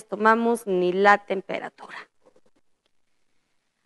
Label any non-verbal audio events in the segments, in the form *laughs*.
tomamos ni la temperatura.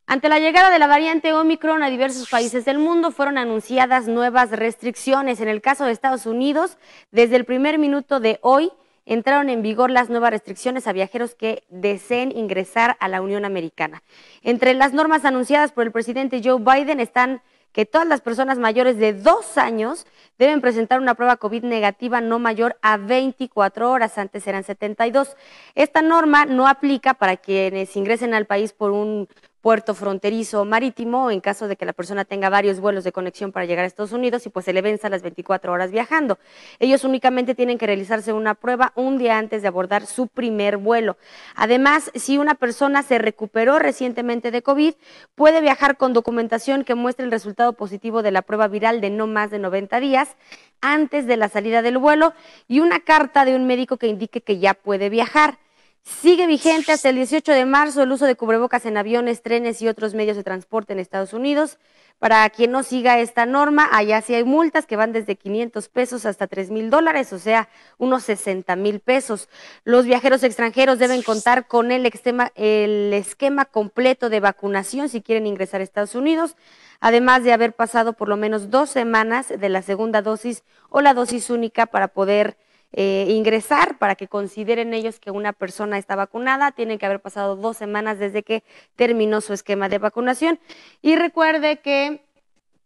Ante la llegada de la variante Omicron a diversos países del mundo fueron anunciadas nuevas restricciones. En el caso de Estados Unidos, desde el primer minuto de hoy entraron en vigor las nuevas restricciones a viajeros que deseen ingresar a la Unión Americana. Entre las normas anunciadas por el presidente Joe Biden están que todas las personas mayores de dos años deben presentar una prueba COVID negativa no mayor a 24 horas, antes eran 72. Esta norma no aplica para quienes ingresen al país por un puerto fronterizo marítimo en caso de que la persona tenga varios vuelos de conexión para llegar a Estados Unidos y pues se le venza las 24 horas viajando. Ellos únicamente tienen que realizarse una prueba un día antes de abordar su primer vuelo. Además, si una persona se recuperó recientemente de COVID, puede viajar con documentación que muestre el resultado positivo de la prueba viral de no más de 90 días antes de la salida del vuelo y una carta de un médico que indique que ya puede viajar. Sigue vigente hasta el 18 de marzo el uso de cubrebocas en aviones, trenes y otros medios de transporte en Estados Unidos. Para quien no siga esta norma, allá sí hay multas que van desde 500 pesos hasta 3 mil dólares, o sea, unos 60 mil pesos. Los viajeros extranjeros deben contar con el, el esquema completo de vacunación si quieren ingresar a Estados Unidos, además de haber pasado por lo menos dos semanas de la segunda dosis o la dosis única para poder eh, ingresar para que consideren ellos que una persona está vacunada. Tienen que haber pasado dos semanas desde que terminó su esquema de vacunación. Y recuerde que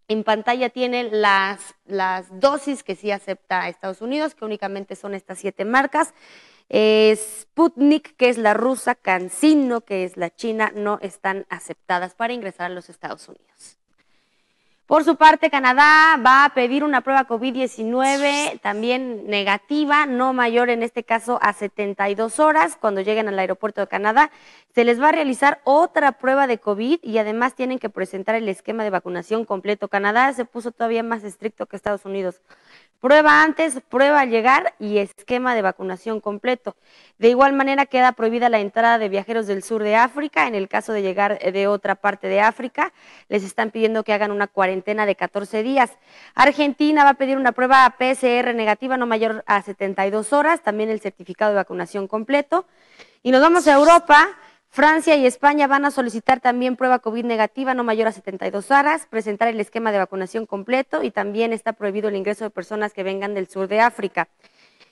en pantalla tiene las, las dosis que sí acepta Estados Unidos, que únicamente son estas siete marcas. Eh, Sputnik, que es la rusa, CanSino, que es la china, no están aceptadas para ingresar a los Estados Unidos. Por su parte, Canadá va a pedir una prueba COVID-19 también negativa, no mayor en este caso a 72 horas. Cuando lleguen al aeropuerto de Canadá, se les va a realizar otra prueba de COVID y además tienen que presentar el esquema de vacunación completo. Canadá se puso todavía más estricto que Estados Unidos Prueba antes, prueba al llegar y esquema de vacunación completo. De igual manera queda prohibida la entrada de viajeros del sur de África. En el caso de llegar eh, de otra parte de África, les están pidiendo que hagan una cuarentena de 14 días. Argentina va a pedir una prueba PCR negativa no mayor a 72 horas, también el certificado de vacunación completo. Y nos vamos a Europa. Francia y España van a solicitar también prueba COVID negativa no mayor a 72 horas, presentar el esquema de vacunación completo y también está prohibido el ingreso de personas que vengan del sur de África.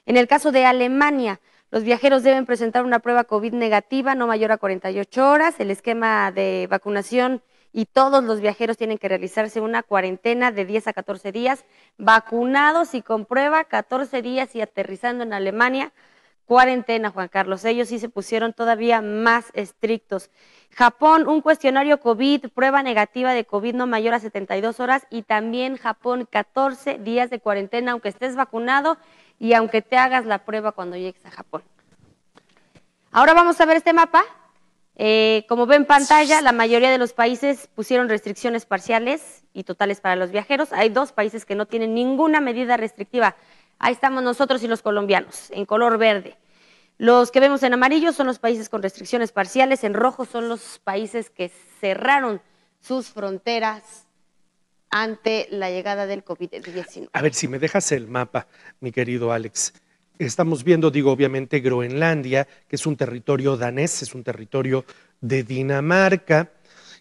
En el caso de Alemania, los viajeros deben presentar una prueba COVID negativa no mayor a 48 horas, el esquema de vacunación y todos los viajeros tienen que realizarse una cuarentena de 10 a 14 días, vacunados y con prueba 14 días y aterrizando en Alemania cuarentena, Juan Carlos. Ellos sí se pusieron todavía más estrictos. Japón, un cuestionario COVID, prueba negativa de COVID no mayor a 72 horas y también Japón, 14 días de cuarentena, aunque estés vacunado y aunque te hagas la prueba cuando llegues a Japón. Ahora vamos a ver este mapa. Eh, como ven en pantalla, la mayoría de los países pusieron restricciones parciales y totales para los viajeros. Hay dos países que no tienen ninguna medida restrictiva. Ahí estamos nosotros y los colombianos, en color verde. Los que vemos en amarillo son los países con restricciones parciales, en rojo son los países que cerraron sus fronteras ante la llegada del COVID-19. A ver, si me dejas el mapa, mi querido Alex. Estamos viendo, digo, obviamente Groenlandia, que es un territorio danés, es un territorio de Dinamarca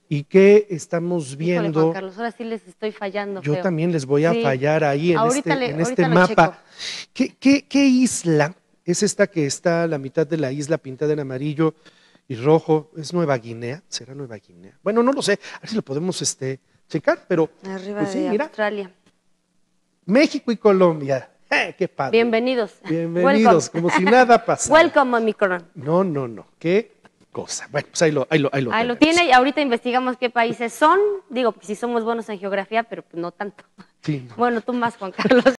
y qué estamos viendo. Carlos, ahora sí les estoy fallando. Yo también les voy a fallar ahí en este, este mapa. ¿Qué, isla es esta que está a la mitad de la isla pintada en amarillo y rojo? ¿Es Nueva Guinea? ¿Será Nueva Guinea? Bueno, no lo sé. A ver si lo podemos este, checar, pero. Arriba pues de Australia. México y Colombia. *laughs* Eh, ¡Qué padre! Bienvenidos. Bienvenidos, como si nada *laughs* pasara. Welcome, No, no, no. Qué cosa. Bueno, pues ahí lo, ahí lo, tiene y ahorita investigamos qué países son. Digo, si pues somos buenos en geografía, pero pues no tanto. Bueno, tú más, Juan Carlos.